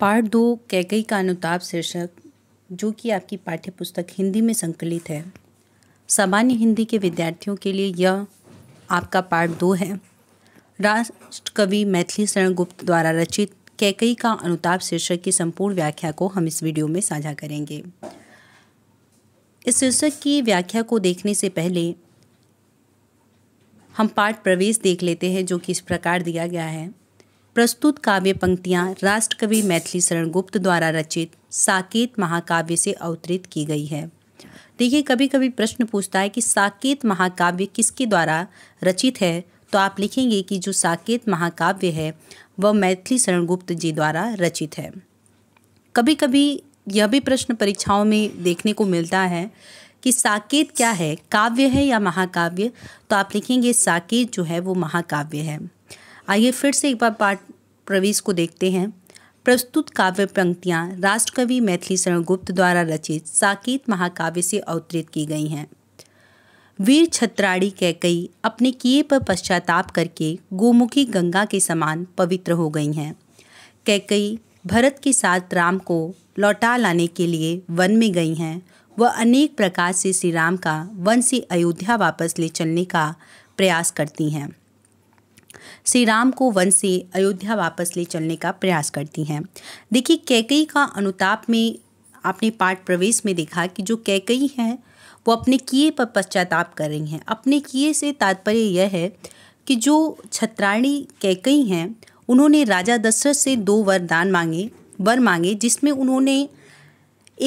part दो कैकई का अनुताप शीर्षक जो कि आपकी पाठ्य पुस्तक हिंदी में संकलित है सामान्य हिंदी के विद्यार्थियों के लिए यह आपका पार्ट दो है राष्ट्र कवि मैथिली शरण गुप्त द्वारा रचित कैकई का अनुताप शीर्षक की संपूर्ण व्याख्या को हम इस वीडियो में साझा करेंगे इस शीर्षक की व्याख्या को देखने से पहले हम पाठ प्रवेश देख लेते हैं जो कि इस प्रकार दिया गया है प्रस्तुत काव्य पंक्तियाँ राष्ट्रकवि मैथिली शरण गुप्त द्वारा रचित साकेत महाकाव्य से अवतरित की गई है देखिए कभी कभी प्रश्न पूछता है कि साकेत महाकाव्य किसके द्वारा रचित है तो आप लिखेंगे कि जो साकेत महाकाव्य है वह मैथिली शरण गुप्त जी द्वारा रचित है कभी कभी यह भी प्रश्न परीक्षाओं में देखने को मिलता है कि साकेत क्या है काव्य है या महाकाव्य तो आप लिखेंगे साकेत जो है वो महाकाव्य है आइए फिर से एक बार पाठ प्रवेश को देखते हैं प्रस्तुत काव्य पंक्तियाँ राष्ट्रकवि मैथिली शरण गुप्त द्वारा रचित साकेत महाकाव्य से अवतरित की गई हैं वीर छत्राड़ी कैकई अपने किए पर पश्चाताप करके गोमुखी गंगा के समान पवित्र हो गई हैं कैकई भरत के साथ राम को लौटा लाने के लिए वन में गई हैं वह अनेक प्रकार से श्री राम का वन से अयोध्या वापस ले चलने का प्रयास करती हैं श्री राम को वन से अयोध्या वापस ले चलने का प्रयास करती हैं देखिए कैकई का अनुताप में आपने पाठ प्रवेश में देखा कि जो कैकई हैं वो अपने किए पर पश्चाताप कर रही हैं अपने किए से तात्पर्य यह है कि जो छत्राणी कैकई हैं उन्होंने राजा दशरथ से दो वरदान मांगे वर मांगे जिसमें उन्होंने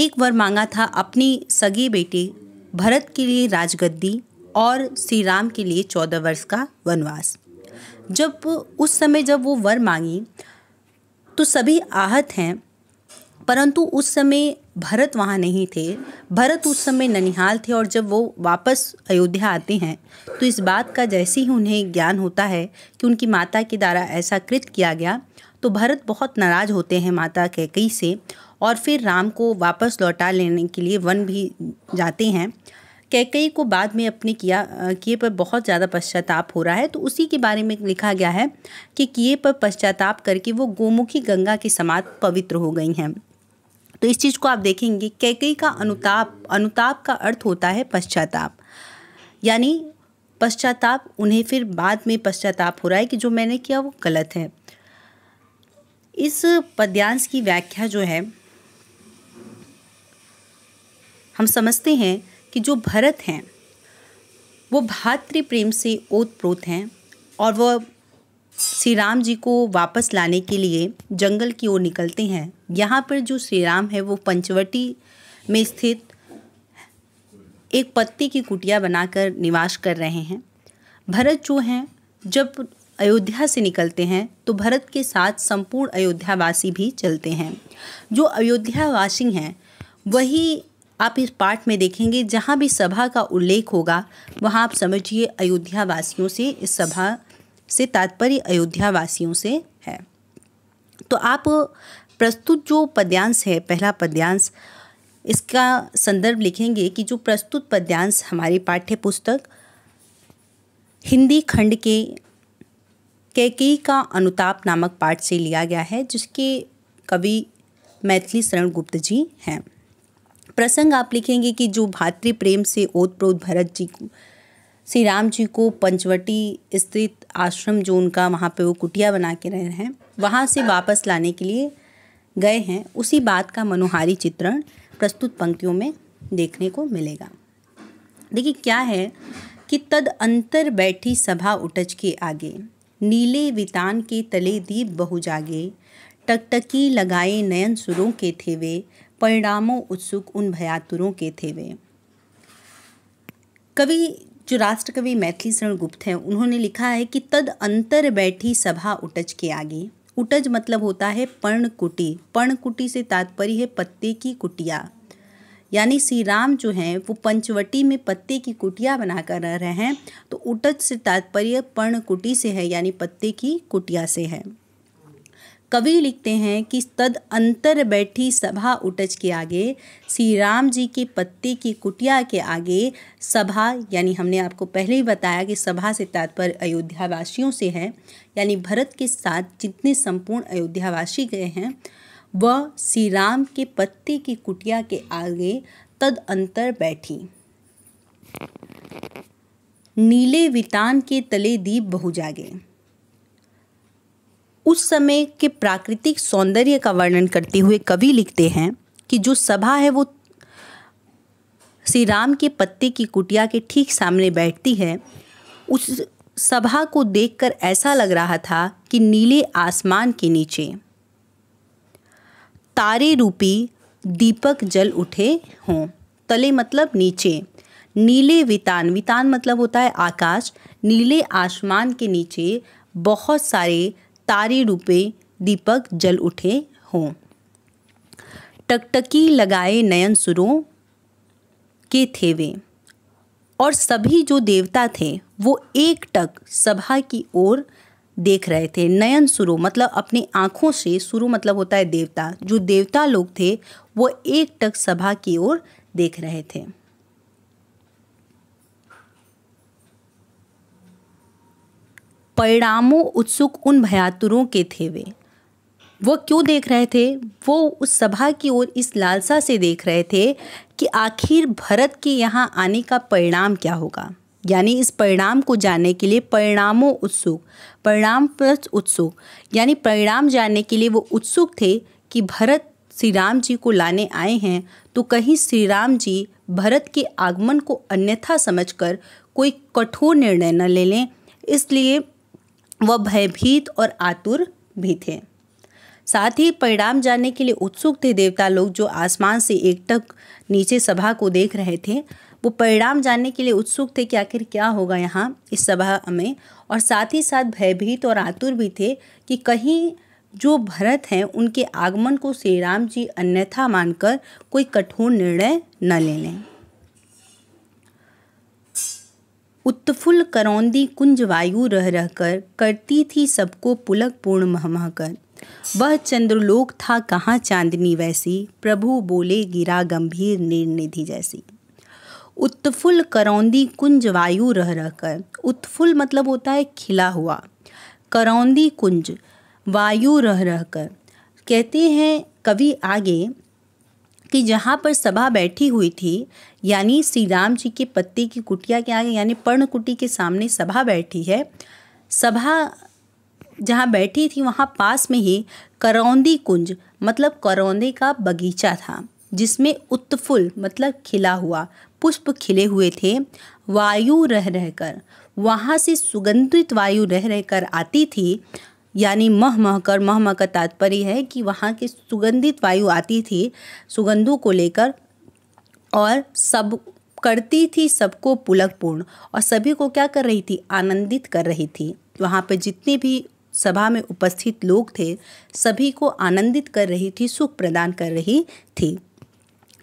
एक वर मांगा था अपनी सगे बेटे भरत के लिए राजगद्दी और श्री राम के लिए चौदह वर्ष का वनवास जब उस समय जब वो वर मांगी तो सभी आहत हैं परंतु उस समय भरत वहाँ नहीं थे भरत उस समय ननिहाल थे और जब वो वापस अयोध्या आते हैं तो इस बात का जैसे ही उन्हें ज्ञान होता है कि उनकी माता के द्वारा ऐसा कृत किया गया तो भरत बहुत नाराज़ होते हैं माता कैकई से और फिर राम को वापस लौटा लेने के लिए वन भी जाते हैं कैकई को बाद में अपने किया किए पर बहुत ज़्यादा पश्चाताप हो रहा है तो उसी के बारे में लिखा गया है कि किए पर पश्चाताप करके वो गोमुखी गंगा के समात पवित्र हो गई हैं तो इस चीज़ को आप देखेंगे कैकई का अनुताप अनुताप का अर्थ होता है पश्चाताप यानी पश्चाताप उन्हें फिर बाद में पश्चाताप हो रहा है कि जो मैंने किया वो गलत है इस पद्यांश की व्याख्या जो है हम समझते हैं कि जो भरत हैं वो भातृ प्रेम से ओत प्रोत हैं और वह श्री राम जी को वापस लाने के लिए जंगल की ओर निकलते हैं यहाँ पर जो श्री राम है वो पंचवटी में स्थित एक पत्ती की कुटिया बनाकर निवास कर रहे हैं भरत जो हैं जब अयोध्या से निकलते हैं तो भरत के साथ संपूर्ण अयोध्यावासी भी चलते हैं जो अयोध्यावासी हैं वही आप इस पाठ में देखेंगे जहाँ भी सभा का उल्लेख होगा वहाँ आप समझिए अयोध्या वासियों से इस सभा से तात्पर्य अयोध्या वासियों से है तो आप प्रस्तुत जो पद्यांश है पहला पद्यांश इसका संदर्भ लिखेंगे कि जो प्रस्तुत पद्यांश हमारी पाठ्य पुस्तक हिंदी खंड के कैकेयी का अनुताप नामक पाठ से लिया गया है जिसके कवि मैथिली शरण गुप्त जी हैं प्रसंग आप लिखेंगे कि जो भातृ प्रेम से ओतप्रोत भरत जी को श्री राम जी को पंचवटी स्थित आश्रम जो उनका वहाँ पे वो कुटिया बना के रह रहे हैं वहाँ से वापस लाने के लिए गए हैं उसी बात का मनोहारी चित्रण प्रस्तुत पंक्तियों में देखने को मिलेगा देखिए क्या है कि तद अंतर बैठी सभा उटच के आगे नीले वितान के तले दीप बहु जागे टकटकी लगाए नयन सुरों के थे वे परिणामों उत्सुक उन भयातुरों के थे वे कवि जो राष्ट्रकवि मैथिली शरण गुप्त हैं उन्होंने लिखा है कि तद अंतर बैठी सभा उटज के आगे उटज मतलब होता है पर्णकुटी पर्णकुटी से तात्पर्य है पत्ते की कुटिया यानी श्री राम जो हैं वो पंचवटी में पत्ते की कुटिया बनाकर रह रहे हैं तो उटज से तात्पर्य पर्णकुटी से है यानी पत्ते की कुटिया से है कवि लिखते हैं कि तद अंतर बैठी सभा उटज के आगे श्री राम जी के पत्ते की कुटिया के आगे सभा यानी हमने आपको पहले ही बताया कि सभा से तात्पर्य अयोध्या वासियों से है यानी भरत के साथ जितने संपूर्ण वासी गए हैं वह श्री राम के पत्ते की कुटिया के आगे तद अंतर बैठी नीले वितान के तले दीप बहु जागे उस समय के प्राकृतिक सौंदर्य का वर्णन करते हुए कवि लिखते हैं कि जो सभा है वो श्री राम के पत्ते की कुटिया के ठीक सामने बैठती है उस सभा को देखकर ऐसा लग रहा था कि नीले आसमान के नीचे तारे रूपी दीपक जल उठे हों तले मतलब नीचे नीले वितान वितान मतलब होता है आकाश नीले आसमान के नीचे बहुत सारे तारी रूपे दीपक जल उठे हों टकटकी लगाए नयन सुरों के थे वे और सभी जो देवता थे वो एक टक सभा की ओर देख रहे थे नयन सुरो मतलब अपनी आँखों से सुरु मतलब होता है देवता जो देवता लोग थे वो एक टक सभा की ओर देख रहे थे परिणामों उत्सुक उन भयातुरों के थे वे वो क्यों देख रहे थे वो उस सभा की ओर इस लालसा से देख रहे थे कि आखिर भरत के यहाँ आने का परिणाम क्या होगा यानी इस परिणाम को जानने के लिए परिणामों उत्सुक परिणाम प्लस उत्सुक यानी परिणाम जानने के लिए वो उत्सुक थे कि भरत श्री राम जी को लाने आए हैं तो कहीं श्री राम जी भरत के आगमन को अन्यथा समझकर कोई कठोर निर्णय न ले लें इसलिए वह भयभीत और आतुर भी थे साथ ही परिणाम जानने के लिए उत्सुक थे देवता लोग जो आसमान से एकटक नीचे सभा को देख रहे थे वो परिणाम जानने के लिए उत्सुक थे कि आखिर क्या होगा यहाँ इस सभा में और साथ ही साथ भयभीत और आतुर भी थे कि कहीं जो भरत हैं उनके आगमन को श्री राम जी अन्यथा मानकर कोई कठोर निर्णय न ले लें उत्फुल्ल करौंदी कुंज वायु रह रहकर करती थी सबको पुलक पूर्ण महमह कर वह चंद्रलोक था कहाँ चांदनी वैसी प्रभु बोले गिरा गंभीर निर्निधि जैसी उत्फुल्ल करौंदी कुंज वायु रह रहकर उत्फुल्ल मतलब होता है खिला हुआ करौंदी कुंज वायु रह रहकर कहते हैं कवि आगे कि जहाँ पर सभा बैठी हुई थी यानी श्री राम जी के पत्ते की कुटिया के आगे यानी पर्णकुटी के सामने सभा बैठी है सभा जहाँ बैठी थी वहाँ पास में ही करौंदी कुंज मतलब करौंदे का बगीचा था जिसमें उत्फुल मतलब खिला हुआ पुष्प खिले हुए थे वायु रह रहकर वहाँ से सुगंधित वायु रह रहकर आती थी यानी मह मह कर मह मह का तात्पर्य है कि वहाँ की सुगंधित वायु आती थी सुगंधों को लेकर और सब करती थी सबको पुलकपूर्ण और सभी को क्या कर रही थी आनंदित कर रही थी वहाँ पे जितने भी सभा में उपस्थित लोग थे सभी को आनंदित कर रही थी सुख प्रदान कर रही थी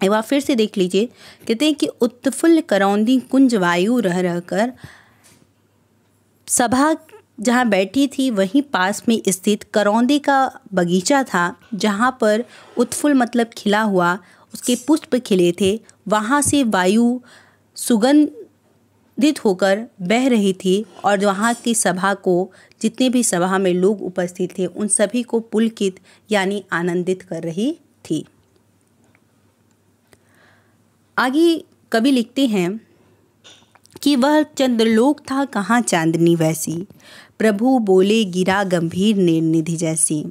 एक बार फिर से देख लीजिए कहते हैं कि उत्फुल्ल करौंदी कुंज वायु रह रह कर सभा जहाँ बैठी थी वहीं पास में स्थित करौंदी का बगीचा था जहाँ पर उत्फुल मतलब खिला हुआ उसके पुष्प खिले थे वहाँ से वायु सुगंधित होकर बह रही थी और वहाँ की सभा को जितने भी सभा में लोग उपस्थित थे उन सभी को पुलकित यानी आनंदित कर रही थी आगे कवि लिखते हैं कि वह चंद्रलोक था कहाँ चांदनी वैसी प्रभु बोले गिरा गंभीर ने निधि जैसी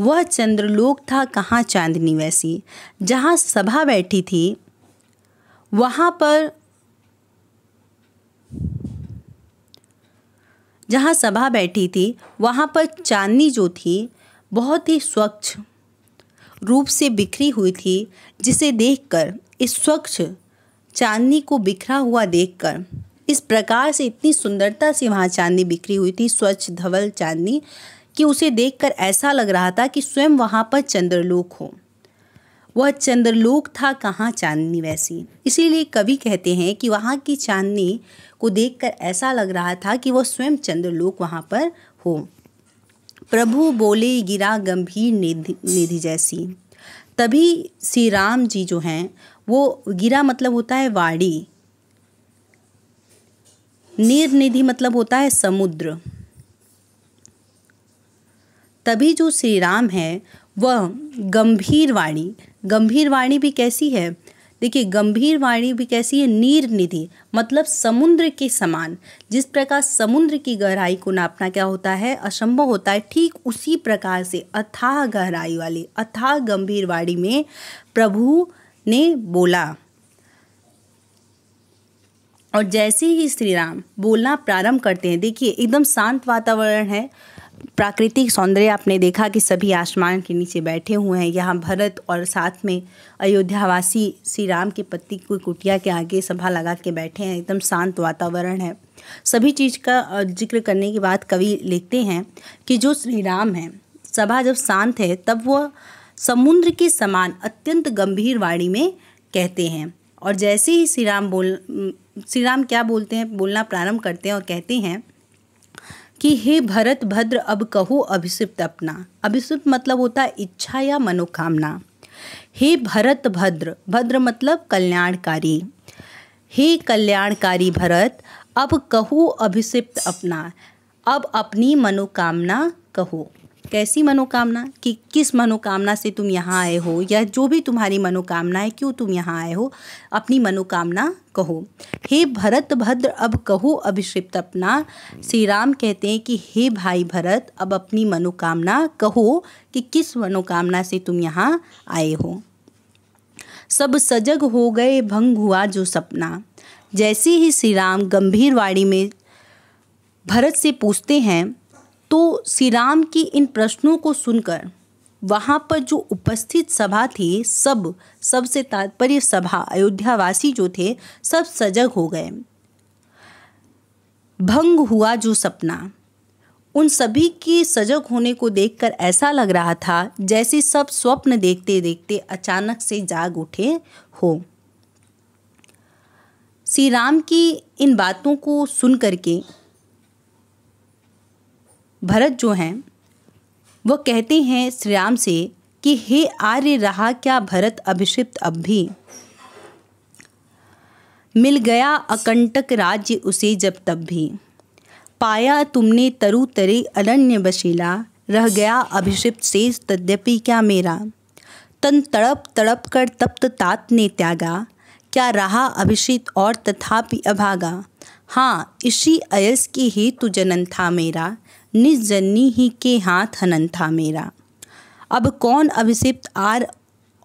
वह चंद्रलोक था कहाँ चांदनी वैसी जहाँ सभा बैठी थी वहाँ पर जहाँ सभा बैठी थी वहाँ पर चांदनी जो थी बहुत ही स्वच्छ रूप से बिखरी हुई थी जिसे देखकर इस स्वच्छ चांदनी को बिखरा हुआ देखकर इस प्रकार से इतनी सुंदरता से वहाँ चांदनी बिखरी हुई थी स्वच्छ धवल चांदनी कि उसे देखकर ऐसा लग रहा था कि स्वयं वहाँ पर चंद्रलोक हो वह चंद्रलोक था कहाँ चांदनी वैसी इसीलिए कवि कहते हैं कि वहाँ की चांदनी को देखकर ऐसा लग रहा था कि वह स्वयं चंद्रलोक वहाँ पर हो प्रभु बोले गिरा गंभीर निधि निधि जैसी तभी श्री राम जी जो हैं वो गिरा मतलब होता है वाड़ी निर्निधि मतलब होता है समुद्र तभी जो श्री राम है वह गंभीर वाणी गंभीर वाणी भी कैसी है देखिए गंभीर वाणी भी कैसी है नीरनिधि मतलब समुद्र के समान जिस प्रकार समुद्र की गहराई को नापना क्या होता है असंभव होता है ठीक उसी प्रकार से अथाह गहराई वाली अथाह गंभीर वाणी में प्रभु ने बोला और जैसे ही श्री राम बोलना प्रारंभ करते हैं देखिए एकदम शांत वातावरण है प्राकृतिक सौंदर्य आपने देखा कि सभी आसमान के नीचे बैठे हुए हैं यहाँ भरत और साथ में अयोध्यावासी श्री राम के पति को कुटिया के आगे सभा लगा के बैठे हैं एकदम शांत वातावरण है सभी चीज़ का जिक्र करने के बाद कवि लिखते हैं कि जो श्री राम हैं सभा जब शांत है तब वह समुद्र के समान अत्यंत गंभीर वाणी में कहते हैं और जैसे ही श्री राम बोल श्री राम क्या बोलते हैं बोलना प्रारंभ करते हैं और कहते हैं कि हे भरत भद्र अब कहो अभिषिप्त अपना अभिषिप्त मतलब होता है इच्छा या मनोकामना हे भरत भद्र भद्र मतलब कल्याणकारी हे कल्याणकारी भरत अब कहो अभिषिप्त अपना अब अपनी मनोकामना कहो कैसी मनोकामना कि किस मनोकामना से तुम यहाँ आए हो या जो भी तुम्हारी मनोकामना है क्यों तुम यहाँ आए हो अपनी मनोकामना कहो हे भरत भद्र अब कहो अभिषिप्त अपना श्री राम कहते हैं कि हे भाई भरत अब अपनी मनोकामना कहो कि किस मनोकामना से तुम यहाँ आए हो सब सजग हो गए भंग हुआ जो सपना जैसे ही श्री राम गंभीर वाणी में भरत से पूछते हैं तो श्री राम की इन प्रश्नों को सुनकर वहाँ पर जो उपस्थित सभा थी सब सबसे तात्पर्य सभा अयोध्यावासी जो थे सब सजग हो गए भंग हुआ जो सपना उन सभी के सजग होने को देखकर ऐसा लग रहा था जैसे सब स्वप्न देखते देखते अचानक से जाग उठे हो श्री राम की इन बातों को सुन करके भरत जो हैं वो कहते हैं श्री राम से कि हे आर्य रहा क्या भरत अभिषिप्त अब भी मिल गया अकंटक राज्य उसे जब तब भी पाया तुमने तरु तरे अनन्य बशीला रह गया अभिषिप्त से तद्यपि क्या मेरा तन तड़प तड़प कर तप्त तात ने त्यागा क्या रहा अभिषित और तथापि अभागा हाँ इसी अयस के हेतु जनन था मेरा निजन्नी ही के हाथ हनन था मेरा अब कौन अभिषिप्त आर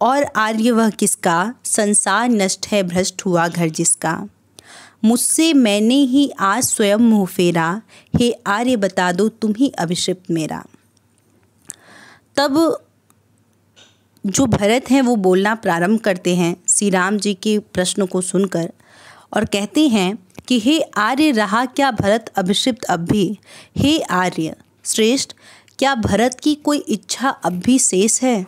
और आर्य वह किसका संसार नष्ट है भ्रष्ट हुआ घर जिसका मुझसे मैंने ही आज स्वयं मुँह फेरा हे आर्य बता दो तुम ही अभिषिप्त मेरा तब जो भरत हैं वो बोलना प्रारंभ करते हैं श्री राम जी के प्रश्न को सुनकर और कहते हैं कि हे आर्य रहा क्या भरत अभिषिप्त अब भी हे आर्य श्रेष्ठ क्या भरत की कोई इच्छा अब भी शेष है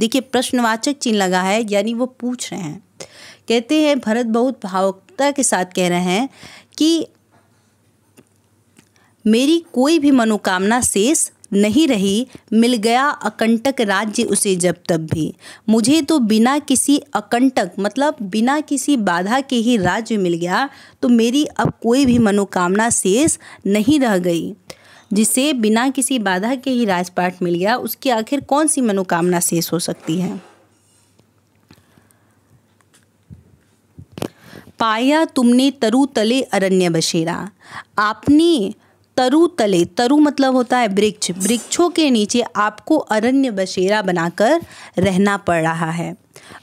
देखिए प्रश्नवाचक चिन्ह लगा है यानी वो पूछ रहे हैं कहते हैं भरत बहुत भावुकता के साथ कह रहे हैं कि मेरी कोई भी मनोकामना शेष नहीं रही मिल गया अकंटक राज्य उसे जब तब भी मुझे तो बिना किसी अकंटक मतलब बिना किसी बाधा के ही राज्य मिल गया तो मेरी अब कोई भी मनोकामना शेष नहीं रह गई जिसे बिना किसी बाधा के ही राजपाट मिल गया उसकी आखिर कौन सी मनोकामना शेष हो सकती है पाया तुमने तरु तले अरण्य बसेरा आपने तरु तले तरु मतलब होता है वृक्ष ब्रिक्ष, वृक्षों के नीचे आपको अरण्य बसेरा बनाकर रहना पड़ रहा है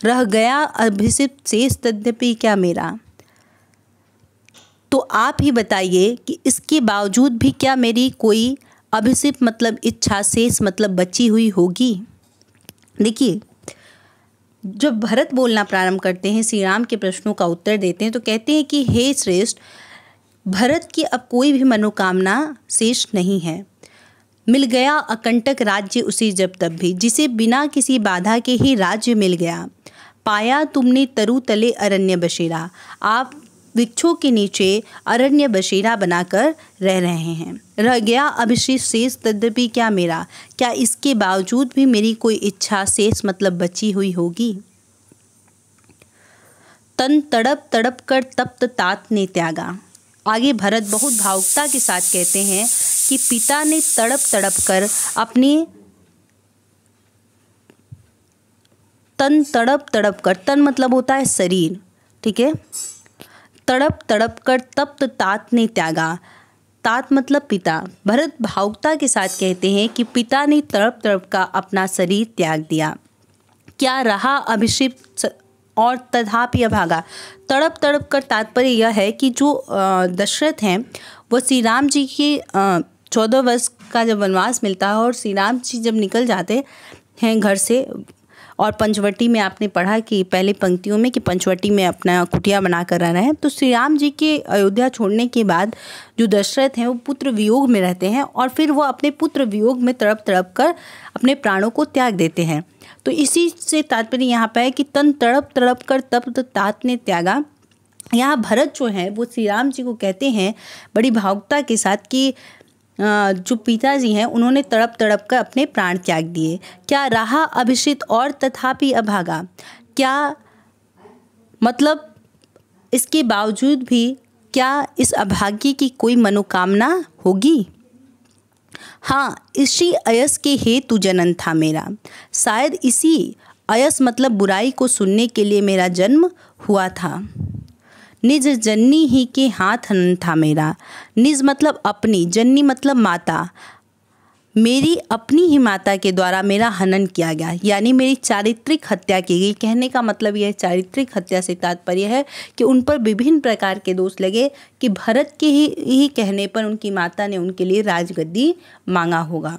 रह गया अभिषित शेष तद्यपि क्या मेरा तो आप ही बताइए कि इसके बावजूद भी क्या मेरी कोई अभिषिप मतलब इच्छा शेष मतलब बची हुई होगी देखिए जब भरत बोलना प्रारंभ करते हैं श्री राम के प्रश्नों का उत्तर देते हैं तो कहते हैं कि हे श्रेष्ठ भरत की अब कोई भी मनोकामना शेष नहीं है मिल गया अकंटक राज्य उसे जब तब भी जिसे बिना किसी बाधा के ही राज्य मिल गया पाया तुमने तरु तले अरण्य बशेरा आप वृक्षों के नीचे अरण्य बशेरा बनाकर रह रहे हैं रह गया अभिशेष शेष तद्यपि क्या मेरा क्या इसके बावजूद भी मेरी कोई इच्छा शेष मतलब बची हुई होगी तन तड़प तड़प कर तप्त तात ने त्यागा आगे भरत बहुत भावुकता के साथ कहते हैं कि पिता ने तड़प तड़प कर अपने तन तड़प तड़प कर तन मतलब होता है शरीर ठीक है तड़प तड़प कर तप्त तात ने त्यागा तात मतलब पिता भरत भावुकता के साथ कहते हैं कि पिता ने तड़प तड़प का अपना शरीर त्याग दिया क्या रहा अभिषिप्त और तथापि भागा तड़प तड़प कर तात्पर्य यह है कि जो दशरथ हैं वो श्री राम जी के चौदह वर्ष का जब वनवास मिलता है और श्री राम जी जब निकल जाते हैं घर से और पंचवटी में आपने पढ़ा कि पहले पंक्तियों में कि पंचवटी में अपना कुटिया बना कर रहना है तो श्री राम जी के अयोध्या छोड़ने के बाद जो दशरथ हैं वो पुत्र वियोग में रहते हैं और फिर वो अपने पुत्र वियोग में तड़प तड़प कर अपने प्राणों को त्याग देते हैं तो इसी से तात्पर्य यहाँ पर है कि तन तड़प तड़प कर तप तात ने त्यागा यहाँ भरत जो है वो श्री राम जी को कहते हैं बड़ी भावुकता के साथ कि जो पिताजी हैं उन्होंने तड़प तड़प कर अपने प्राण त्याग दिए क्या रहा अभिषित और तथापि अभागा क्या मतलब इसके बावजूद भी क्या इस अभाग्य की कोई मनोकामना होगी हाँ इसी अयस के हेतु जनन था मेरा शायद इसी अयस मतलब बुराई को सुनने के लिए मेरा जन्म हुआ था निज जन्नी ही के हाथ हनन था मेरा निज मतलब अपनी जन्नी मतलब माता मेरी अपनी ही माता के द्वारा मेरा हनन किया गया यानी मेरी चारित्रिक हत्या की गई कहने का मतलब यह चारित्रिक हत्या से तात्पर्य है कि उन पर विभिन्न प्रकार के दोष लगे कि भरत के ही ही कहने पर उनकी माता ने उनके लिए राजगद्दी मांगा होगा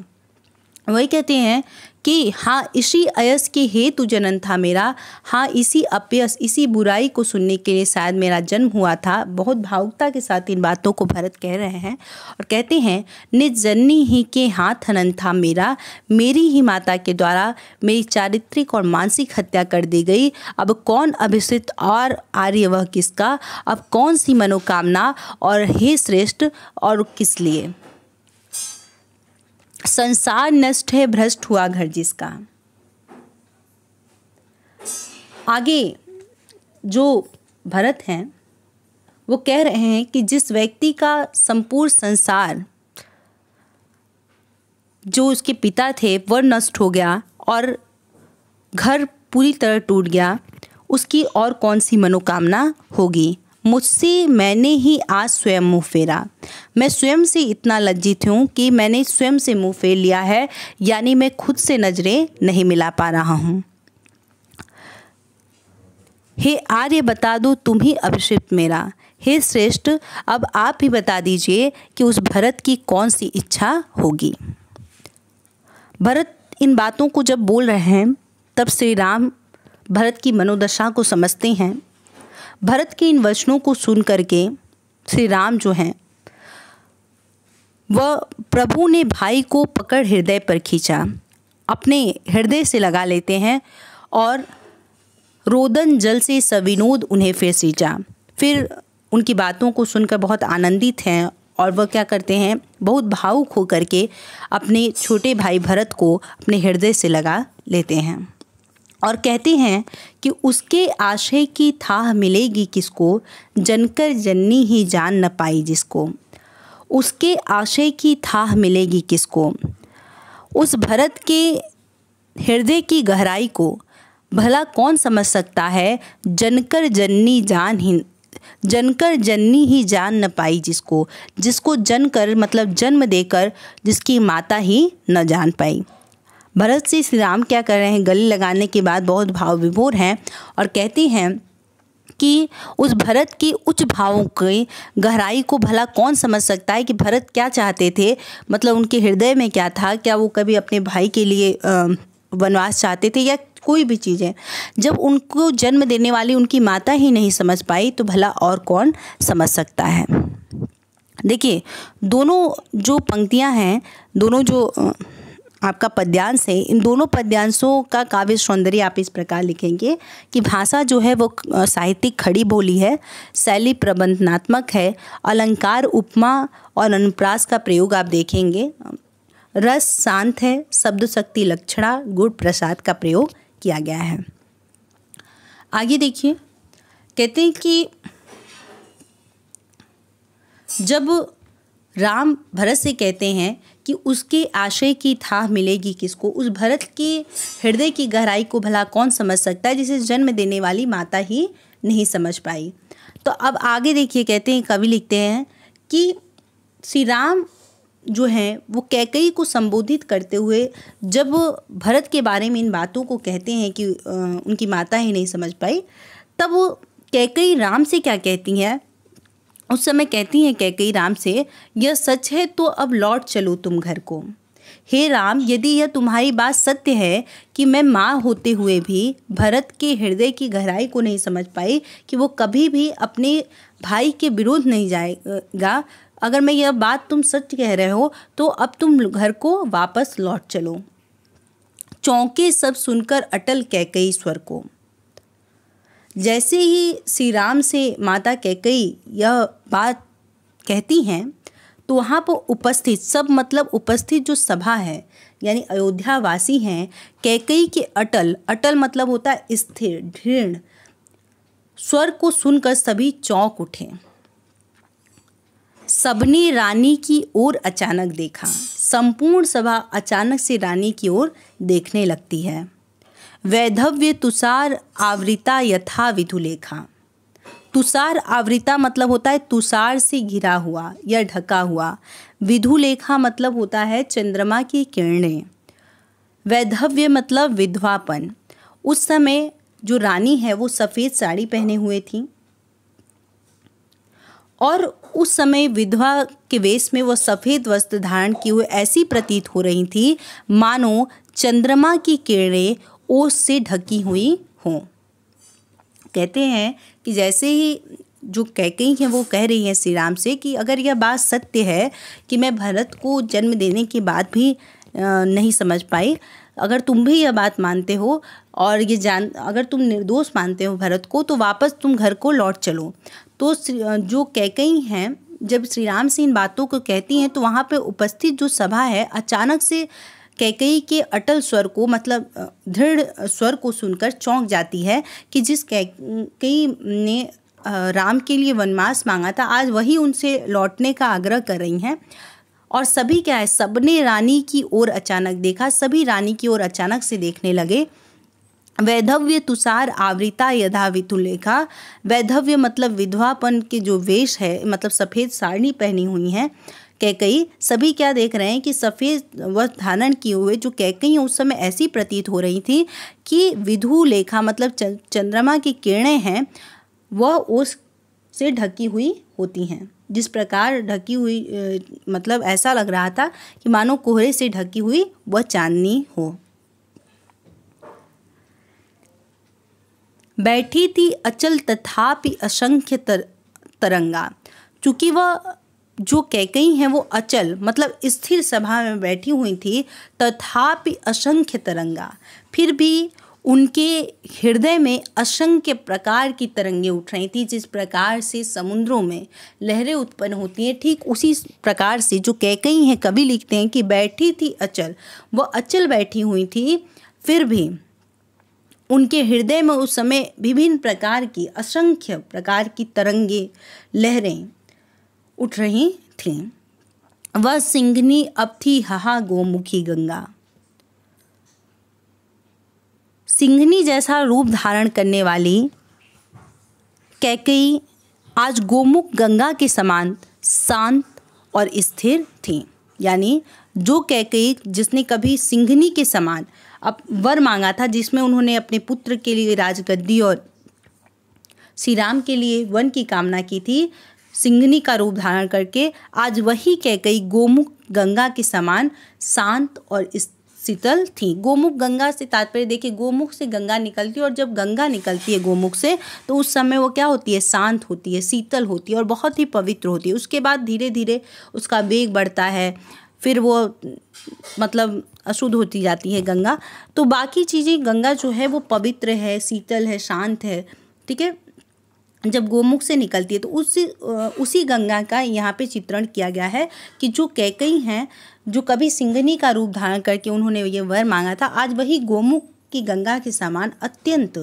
वही कहते हैं कि हाँ इसी अयस के हेतु जनन था मेरा हाँ इसी अपयस इसी बुराई को सुनने के लिए शायद मेरा जन्म हुआ था बहुत भावुकता के साथ इन बातों को भरत कह रहे हैं और कहते हैं जननी ही के हाथ हनन था मेरा मेरी ही माता के द्वारा मेरी चारित्रिक और मानसिक हत्या कर दी गई अब कौन अभिषित और आर्य वह किसका अब कौन सी मनोकामना और हे श्रेष्ठ और किस लिए संसार नष्ट है भ्रष्ट हुआ घर जिसका आगे जो भरत हैं वो कह रहे हैं कि जिस व्यक्ति का संपूर्ण संसार जो उसके पिता थे वह नष्ट हो गया और घर पूरी तरह टूट गया उसकी और कौन सी मनोकामना होगी मुझसे मैंने ही आज स्वयं मुँह फेरा मैं स्वयं से इतना लज्जित हूँ कि मैंने स्वयं से मुँह फेर लिया है यानी मैं खुद से नज़रें नहीं मिला पा रहा हूँ हे आर्य बता दो तुम ही अभिषिप्त मेरा हे श्रेष्ठ अब आप ही बता दीजिए कि उस भरत की कौन सी इच्छा होगी भरत इन बातों को जब बोल रहे हैं तब श्री राम भरत की मनोदशा को समझते हैं भरत के इन वचनों को सुन करके श्री राम जो हैं वह प्रभु ने भाई को पकड़ हृदय पर खींचा अपने हृदय से लगा लेते हैं और रोदन जल से सविनोद उन्हें फिर सींचा फिर उनकी बातों को सुनकर बहुत आनंदित हैं और वह क्या करते हैं बहुत भावुक होकर के अपने छोटे भाई भरत को अपने हृदय से लगा लेते हैं और कहते हैं कि उसके आशय की थाह मिलेगी किसको जनकर जननी ही जान न पाई जिसको उसके आशय की थाह मिलेगी किसको उस भरत के हृदय की गहराई को भला कौन समझ सकता है जनकर जननी जान ही जनकर जननी ही जान न पाई जिसको जिसको जन कर मतलब जन्म देकर जिसकी माता ही न जान पाई भरत से श्री राम क्या कर रहे हैं गले लगाने के बाद बहुत भाव विभोर हैं और कहती हैं कि उस भरत की उच्च भावों की गहराई को भला कौन समझ सकता है कि भरत क्या चाहते थे मतलब उनके हृदय में क्या था क्या वो कभी अपने भाई के लिए वनवास चाहते थे या कोई भी चीज़ें जब उनको जन्म देने वाली उनकी माता ही नहीं समझ पाई तो भला और कौन समझ सकता है देखिए दोनों जो पंक्तियां हैं दोनों जो आपका पद्यांश है इन दोनों पद्यांशों का काव्य सौंदर्य आप इस प्रकार लिखेंगे कि भाषा जो है वो साहित्यिक खड़ी बोली है शैली प्रबंधनात्मक है अलंकार उपमा और अनुप्रास का प्रयोग आप देखेंगे रस शांत है शब्द शक्ति लक्षणा गुण प्रसाद का प्रयोग किया गया है आगे देखिए कहते हैं कि जब राम भरत से कहते हैं कि उसके आशय की था मिलेगी किसको उस भरत के हृदय की गहराई को भला कौन समझ सकता है जिसे जन्म देने वाली माता ही नहीं समझ पाई तो अब आगे देखिए कहते हैं कवि लिखते हैं कि श्री राम जो हैं वो कैकई को संबोधित करते हुए जब भरत के बारे में इन बातों को कहते हैं कि उनकी माता ही नहीं समझ पाई तब कैकई राम से क्या कहती हैं उस समय कहती हैं कैकई राम से यह सच है तो अब लौट चलो तुम घर को हे राम यदि यह तुम्हारी बात सत्य है कि मैं माँ होते हुए भी भरत के हृदय की गहराई को नहीं समझ पाई कि वो कभी भी अपने भाई के विरोध नहीं जाएगा अगर मैं यह बात तुम सच कह रहे हो तो अब तुम घर को वापस लौट चलो चौंके सब सुनकर अटल कैकई स्वर को जैसे ही श्री राम से माता कैकई यह बात कहती हैं तो वहाँ पर उपस्थित सब मतलब उपस्थित जो सभा है यानी अयोध्या वासी हैं कैकई के अटल अटल मतलब होता है स्थिर ढृण स्वर को सुनकर सभी चौंक उठे सबने रानी की ओर अचानक देखा संपूर्ण सभा अचानक से रानी की ओर देखने लगती है वैधव्य तुषार आवृता यथा विधुलेखा तुषार आवृता मतलब होता है तुषार से घिरा हुआ या ढका हुआ विधुलेखा मतलब होता है चंद्रमा की किरणें वैधव्य मतलब विधवापन उस समय जो रानी है वो सफ़ेद साड़ी पहने हुए थी और उस समय विधवा के वेश में वह सफ़ेद वस्त्र धारण किए हुए ऐसी प्रतीत हो रही थी मानो चंद्रमा की किरणें ओस से ढकी हुई हों कहते हैं कि जैसे ही जो कैकई हैं वो कह रही हैं श्री राम से कि अगर यह बात सत्य है कि मैं भरत को जन्म देने के बाद भी नहीं समझ पाई अगर तुम भी यह बात मानते हो और ये जान अगर तुम निर्दोष मानते हो भरत को तो वापस तुम घर को लौट चलो तो जो कैकई हैं जब श्री राम से इन बातों को कहती हैं तो वहाँ पर उपस्थित जो सभा है अचानक से कैकई के अटल स्वर को मतलब दृढ़ स्वर को सुनकर चौंक जाती है कि जिस कैकई ने राम के लिए वनवास मांगा था आज वही उनसे लौटने का आग्रह कर रही हैं और सभी क्या है सबने रानी की ओर अचानक देखा सभी रानी की ओर अचानक से देखने लगे वैधव्य तुषार आवृता यदा वितुलेखा वैधव्य मतलब विधवापन के जो वेश है मतलब सफ़ेद साड़ी पहनी हुई हैं कैकई सभी क्या देख रहे हैं कि सफ़ेद वस्त्र धारण किए हुए जो कैकई उस समय ऐसी प्रतीत हो रही थी कि विधु लेखा मतलब चंद्रमा की किरणें हैं वह उस से ढकी हुई होती हैं जिस प्रकार ढकी हुई मतलब ऐसा लग रहा था कि मानो कोहरे से ढकी हुई वह चांदनी हो बैठी थी अचल तथापि असंख्य तर, तरंगा चूँकि वह जो कैकई हैं वो अचल मतलब स्थिर सभा में बैठी हुई थी तथापि असंख्य तरंगा फिर भी उनके हृदय में असंख्य प्रकार की तरंगें उठ रही थी जिस प्रकार से समुद्रों में लहरें उत्पन्न होती हैं ठीक उसी प्रकार से जो कैकई हैं कभी लिखते हैं कि बैठी थी अचल वह अचल बैठी हुई थी फिर भी उनके हृदय में उस समय विभिन्न प्रकार की असंख्य प्रकार की तरंगे लहरें उठ रही थी वह सिंघनी अब थी हहा गोमुखी गंगा सिंघनी जैसा रूप धारण करने वाली कैकई आज गोमुख गंगा के समान शांत और स्थिर थी यानी जो कैकई जिसने कभी सिंघनी के समान अब वर मांगा था जिसमें उन्होंने अपने पुत्र के लिए राजगद्दी और श्री राम के लिए वन की कामना की थी सिंघनी का रूप धारण करके आज वही कह गई गोमुख गंगा के समान शांत और शीतल थी गोमुख गंगा से तात्पर्य देखिए गोमुख से गंगा निकलती है और जब गंगा निकलती है गोमुख से तो उस समय वो क्या होती है शांत होती है शीतल होती है और बहुत ही पवित्र होती है उसके बाद धीरे धीरे उसका वेग बढ़ता है फिर वो मतलब अशुद्ध होती जाती है गंगा तो बाकी चीज़ें गंगा जो है वो पवित्र है शीतल है शांत है ठीक है जब गोमुख से निकलती है तो उसी उसी गंगा का यहाँ पे चित्रण किया गया है कि जो कैकई हैं जो कभी सिंगनी का रूप धारण करके उन्होंने ये वर मांगा था आज वही गोमुख की गंगा के समान अत्यंत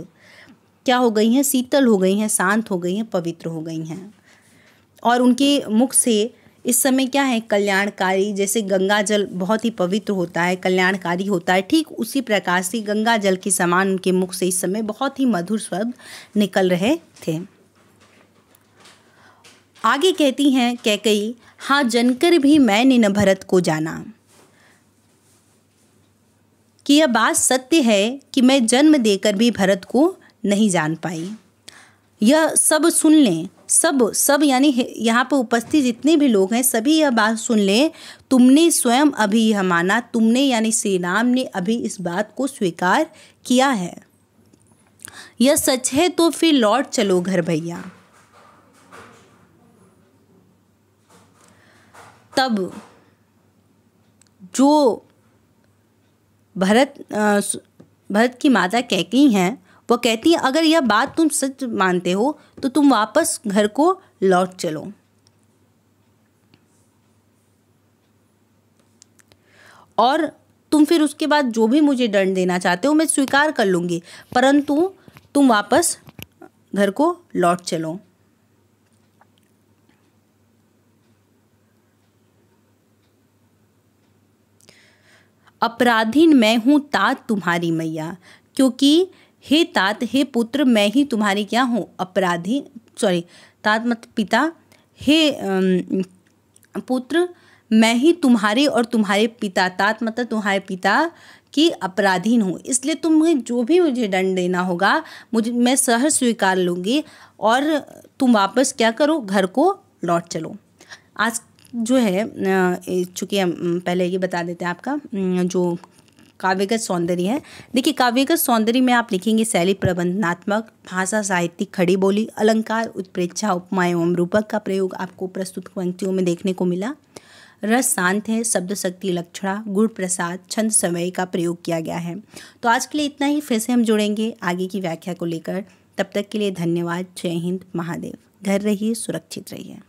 क्या हो गई हैं शीतल हो गई हैं शांत हो गई हैं पवित्र हो गई हैं और उनके मुख से इस समय क्या है कल्याणकारी जैसे गंगा जल बहुत ही पवित्र होता है कल्याणकारी होता है ठीक उसी प्रकार से गंगा जल के समान उनके मुख से इस समय बहुत ही मधुर शब्द निकल रहे थे आगे कहती हैं कैकई हाँ जनकर भी मैंने न भरत को जाना कि यह बात सत्य है कि मैं जन्म देकर भी भरत को नहीं जान पाई यह सब सुन लें सब सब यानी यहाँ पर उपस्थित जितने भी लोग हैं सभी यह बात सुन लें तुमने स्वयं अभी यह माना तुमने यानी श्री राम ने अभी इस बात को स्वीकार किया है यह सच है तो फिर लौट चलो घर भैया तब जो भरत भरत की माता कहती हैं वो कहती हैं अगर यह बात तुम सच मानते हो तो तुम वापस घर को लौट चलो और तुम फिर उसके बाद जो भी मुझे दंड देना चाहते हो मैं स्वीकार कर लूँगी परंतु तुम वापस घर को लौट चलो अपराधीन मैं हूँ तात तुम्हारी मैया क्योंकि हे तात हे पुत्र मैं ही तुम्हारी क्या हूँ अपराधी सॉरी तात मत पिता हे पुत्र मैं ही तुम्हारे और तुम्हारे पिता तात मतलब तुम्हारे पिता की अपराधीन हूँ इसलिए तुम्हें जो भी मुझे दंड देना होगा मुझे मैं सहर स्वीकार लूँगी और तुम वापस क्या करो घर को लौट चलो आज जो है चूँकि हम पहले ये बता देते हैं आपका जो काव्यगत सौंदर्य है देखिए काव्यगत सौंदर्य में आप लिखेंगे शैली प्रबंधनात्मक भाषा साहित्यिक खड़ी बोली अलंकार उत्प्रेक्षा उपमा एवं रूपक का प्रयोग आपको प्रस्तुत पंक्तियों में देखने को मिला रस शांत है शब्द शक्ति लक्षणा गुण प्रसाद छंद समय का प्रयोग किया गया है तो आज के लिए इतना ही फिर से हम जुड़ेंगे आगे की व्याख्या को लेकर तब तक के लिए धन्यवाद जय हिंद महादेव घर रहिए सुरक्षित रहिए